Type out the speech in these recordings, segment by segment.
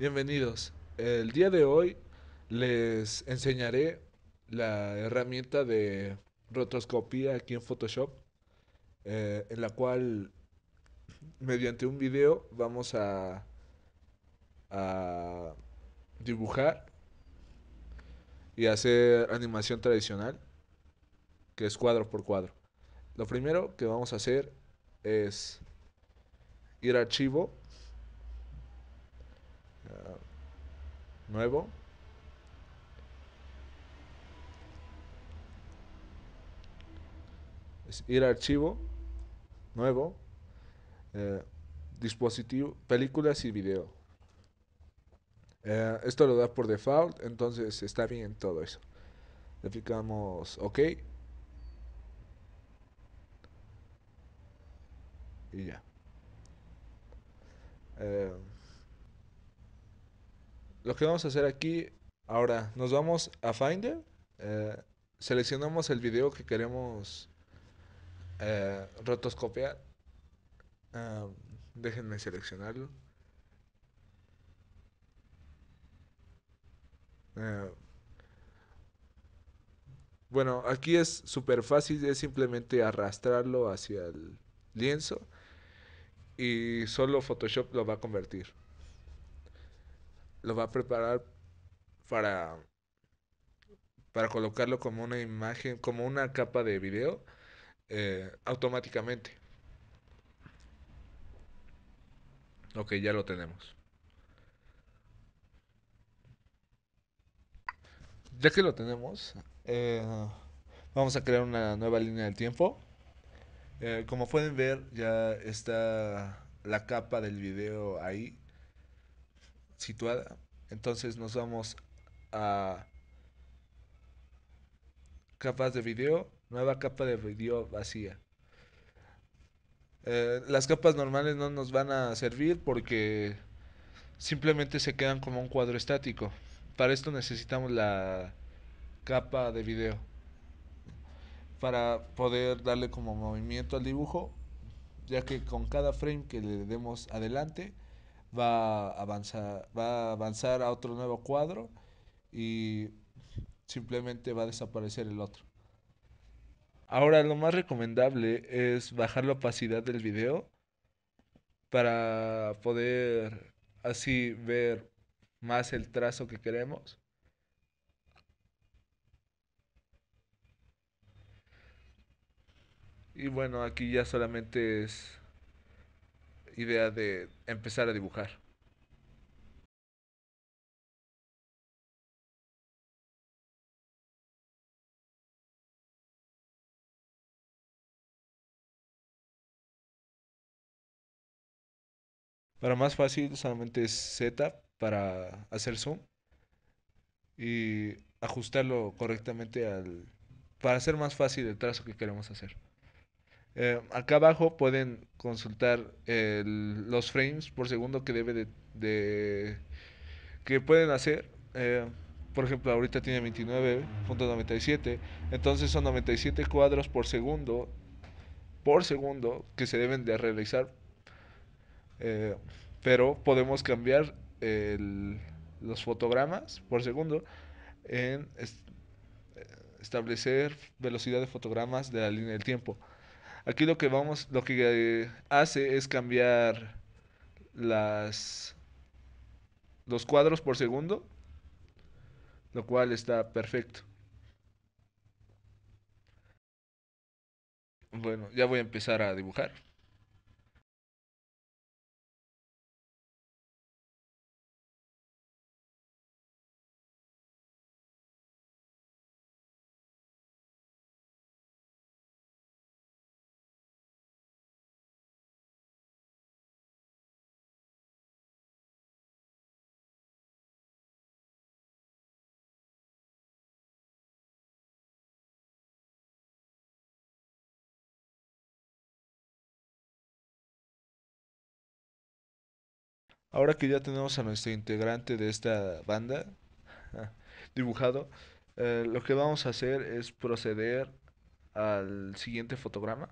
bienvenidos. El día de hoy les enseñaré la herramienta de rotoscopía aquí en Photoshop, eh, en la cual mediante un video vamos a, a dibujar y hacer animación tradicional, que es cuadro por cuadro. Lo primero que vamos a hacer es ir a archivo, Ah, nuevo. Es ir a archivo, nuevo, eh, dispositivo, películas y video. Eh, esto lo da por default, entonces está bien todo eso. Le picamos OK. Y ya. Eh, lo que vamos a hacer aquí, ahora nos vamos a Finder, eh, seleccionamos el video que queremos eh, rotoscopiar. déjenme seleccionarlo. Eh, bueno, aquí es súper fácil, es simplemente arrastrarlo hacia el lienzo y solo Photoshop lo va a convertir lo va a preparar para, para colocarlo como una imagen, como una capa de video eh, automáticamente. Ok, ya lo tenemos. Ya que lo tenemos, eh, vamos a crear una nueva línea de tiempo. Eh, como pueden ver, ya está la capa del video ahí situada. Entonces nos vamos a capas de video, nueva capa de video vacía. Eh, las capas normales no nos van a servir porque simplemente se quedan como un cuadro estático. Para esto necesitamos la capa de video para poder darle como movimiento al dibujo, ya que con cada frame que le demos adelante, va a avanzar, va a, avanzar a otro nuevo cuadro y simplemente va a desaparecer el otro. Ahora lo más recomendable es bajar la opacidad del video para poder así ver más el trazo que queremos. Y bueno, aquí ya solamente es idea de empezar a dibujar? Para más fácil solamente es Z para hacer zoom y ajustarlo correctamente al para hacer más fácil el trazo que queremos hacer. Eh, acá abajo pueden consultar los frames por segundo que debe de, que pueden hacer. Eh, por ejemplo, ahorita tiene 29.97, entonces son 97 cuadros por segundo por segundo que se deben de realizar. Eh, pero podemos cambiar los fotogramas por segundo en establecer velocidad de fotogramas de la línea del tiempo. Aquí lo que vamos, lo que eh, hace es cambiar las los cuadros por segundo, lo cual está perfecto. Bueno, ya voy a empezar a dibujar. Ahora que ya tenemos a nuestro integrante de esta banda ah, dibujado, eh, lo que vamos a hacer es proceder al siguiente fotograma.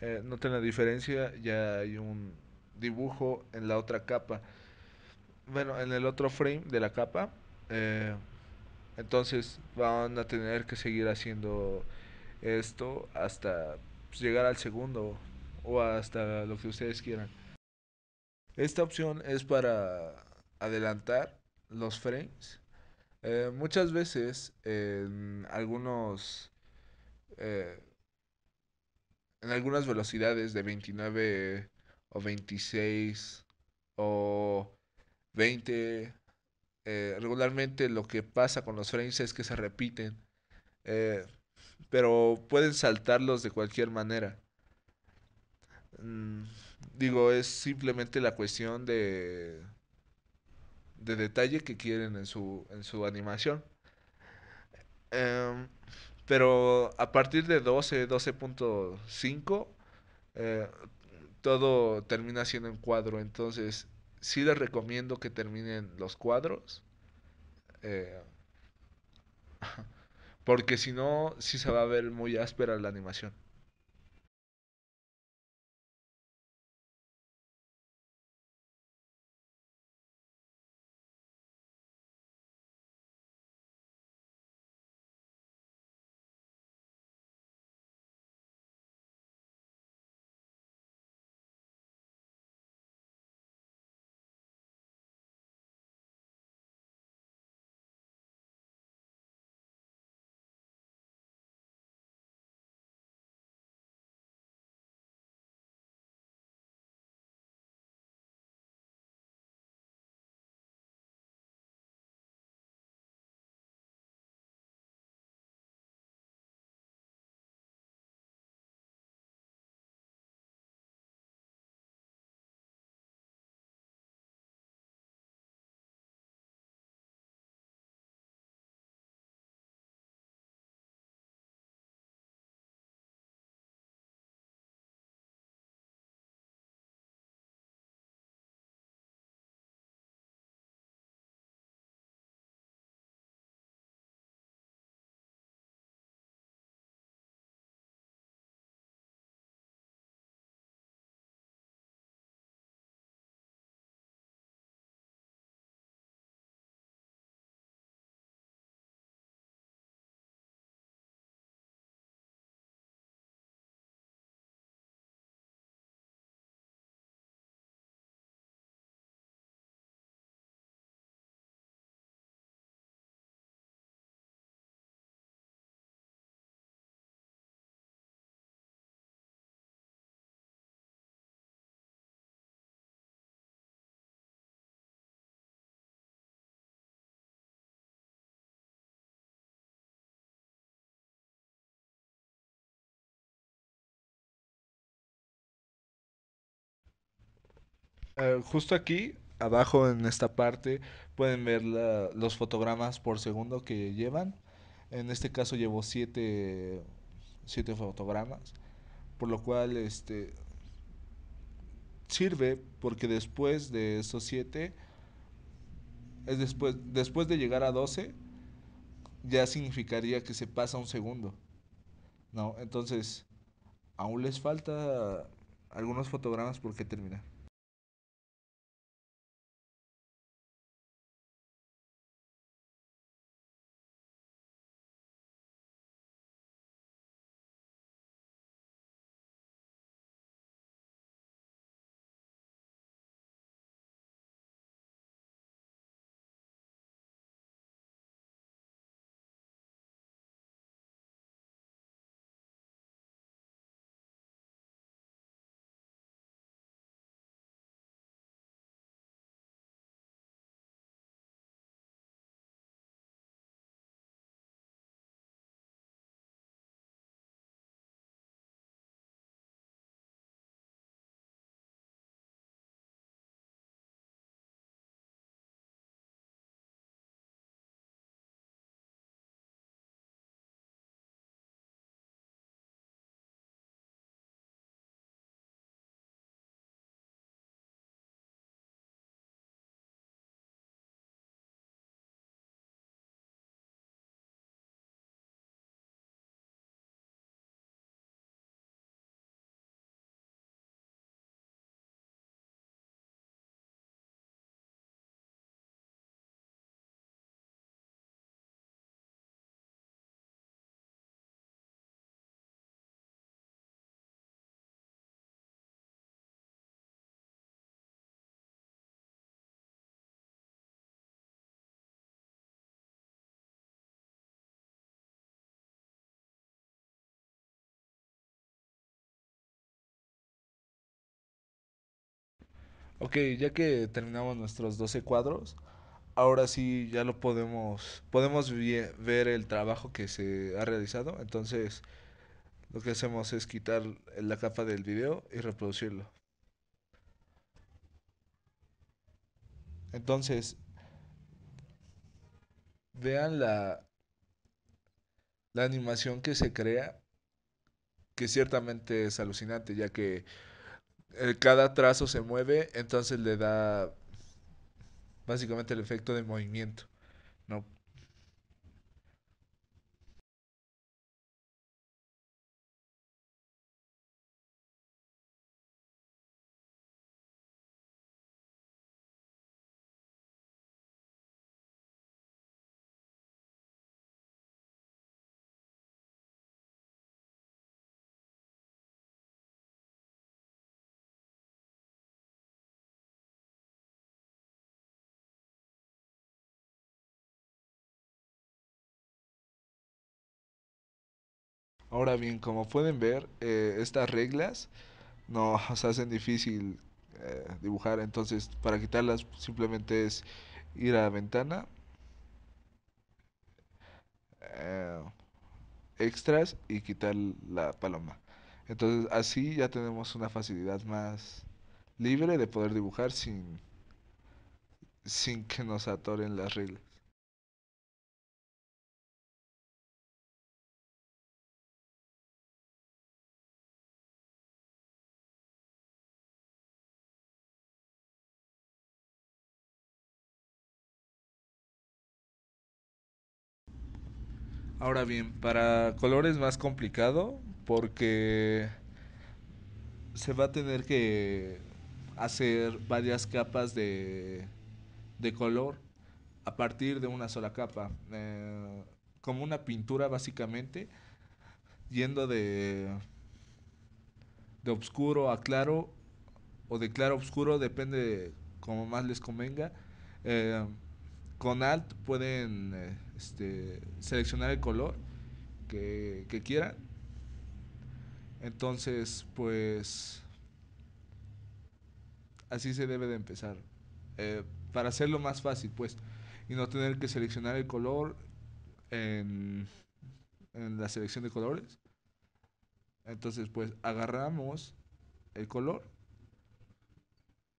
Eh, noten la diferencia, ya hay un dibujo en la otra capa. Bueno, en el otro frame de la capa. Eh, entonces van a tener que seguir haciendo esto hasta pues, llegar al segundo o hasta lo que ustedes quieran. Esta opción es para adelantar los frames. Eh, muchas veces en algunos eh, en algunas velocidades de 29 o 26 o 20 eh, regularmente lo que pasa con los frames es que se repiten pero pueden saltarlos de cualquier manera. Mm, digo, es simplemente la cuestión de, de detalle que quieren en su, en su animación. Em, pero a partir de 12, 12.5, eh, todo termina siendo en cuadro. Entonces, sí les recomiendo que terminen los cuadros. Eh, Porque si no, sí se va a ver muy áspera la animación. Eh, justo aquí, abajo en esta parte, pueden ver los fotogramas por segundo que llevan. En este caso llevo siete, siete fotogramas, por lo cual este, sirve porque después de esos siete es después, después de llegar a 12, ya significaría que se pasa un segundo. ¿no? Entonces, aún les falta algunos fotogramas Porque terminan Ok, ya que terminamos nuestros 12 cuadros, ahora sí ya lo podemos, podemos ver el trabajo que se ha realizado. Entonces, lo que hacemos es quitar la capa del video y reproducirlo. Entonces, vean la, la animación que se crea, que ciertamente es alucinante, ya que cada trazo se mueve, entonces le da básicamente el efecto de movimiento, ¿no? Ahora bien, como pueden ver, eh, estas reglas nos hacen difícil eh, dibujar, entonces para quitarlas simplemente es ir a la ventana, eh, extras y quitar la paloma. Entonces así ya tenemos una facilidad más libre de poder dibujar sin, sin que nos atoren las reglas. Ahora bien, para colores es más complicado porque se va a tener que hacer varias capas de, de color a partir de una sola capa. Eh, como una pintura básicamente, yendo de, de oscuro a claro o de claro a oscuro, depende de como más les convenga. Eh, con Alt pueden este, seleccionar el color que, quieran. Entonces, pues así se debe de empezar. Eh, para hacerlo más fácil, pues. Y no tener que seleccionar el color en la selección de colores. Entonces, pues agarramos el color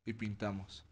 y pintamos.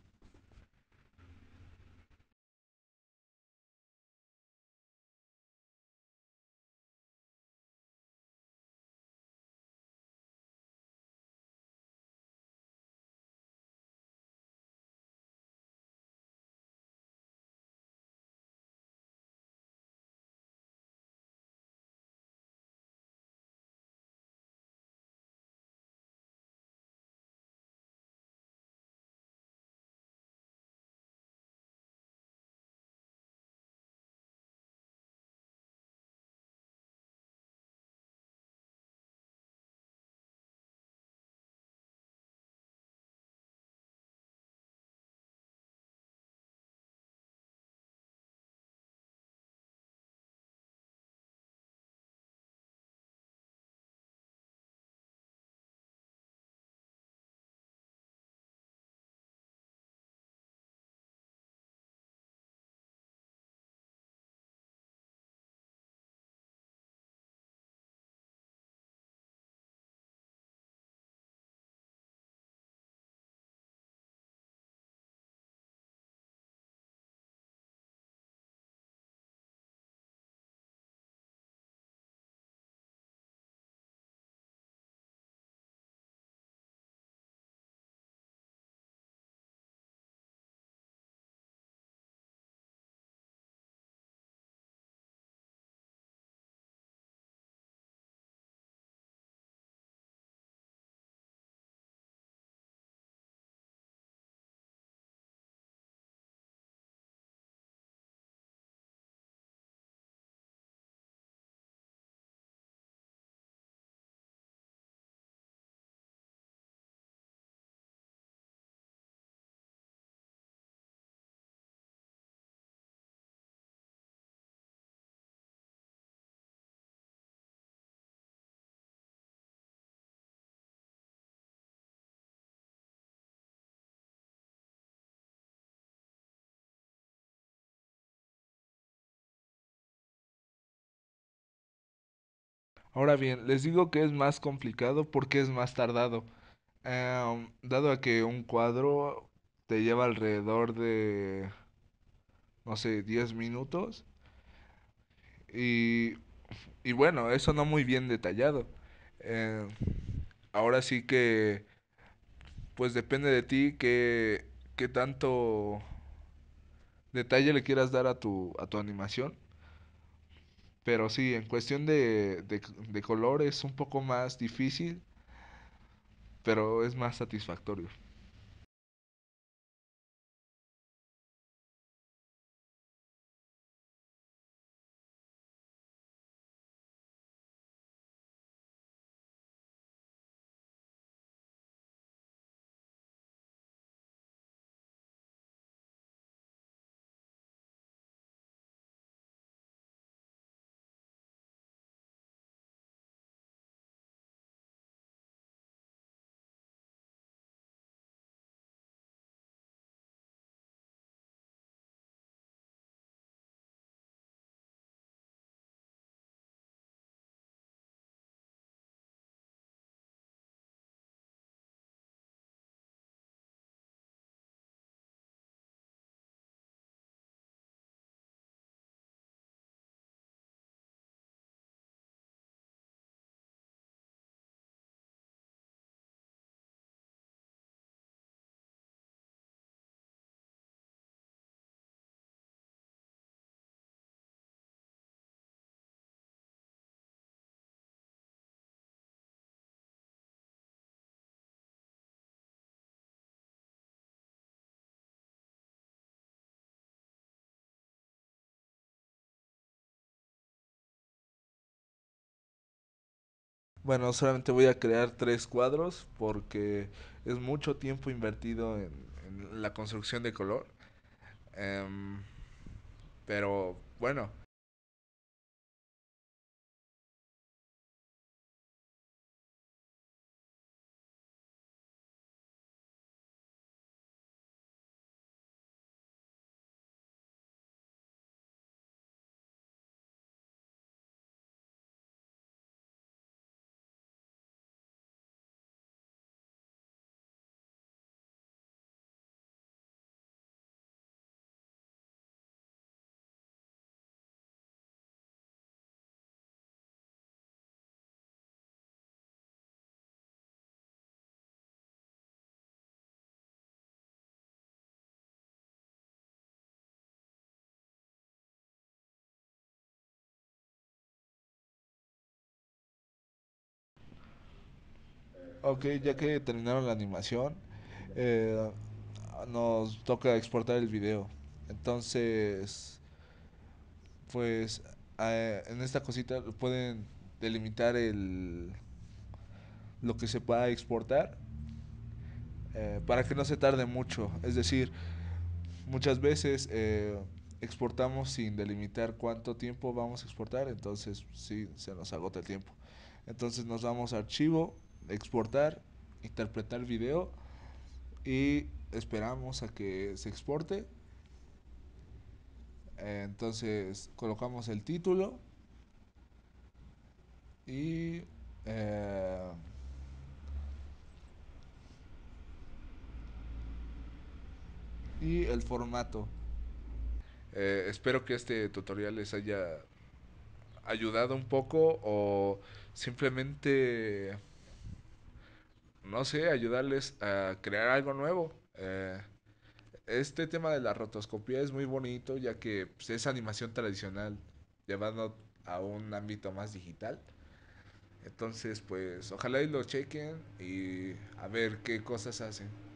Ahora bien, les digo que es más complicado porque es más tardado. Em, dado a que un cuadro te lleva alrededor de, no sé, 10 minutos. Y, bueno, eso no muy bien detallado. Em, ahora sí que, pues depende de ti qué, tanto detalle le quieras dar a tu, a tu animación. Pero sí, en cuestión de, de, de color es un poco más difícil, pero es más satisfactorio. Bueno, solamente voy a crear tres cuadros porque es mucho tiempo invertido en, la construcción de color. Em, pero bueno, Ok, ya que terminaron la animación, eh, nos toca exportar el video. Entonces, pues en esta cosita pueden delimitar el lo que se pueda exportar eh, para que no se tarde mucho. Es decir, muchas veces eh, exportamos sin delimitar cuánto tiempo vamos a exportar, entonces sí, se nos agota el tiempo. Entonces nos vamos a archivo, exportar, interpretar video y esperamos a que se exporte. Entonces colocamos el título y eh, el formato. Eh, espero que este tutorial les haya ayudado un poco o simplemente no sé, ayudarles a crear algo nuevo. Eh, este tema de la rotoscopía es muy bonito, ya que pues, es animación tradicional llevando a un ámbito más digital. Entonces, pues ojalá y lo chequen y a ver qué cosas hacen.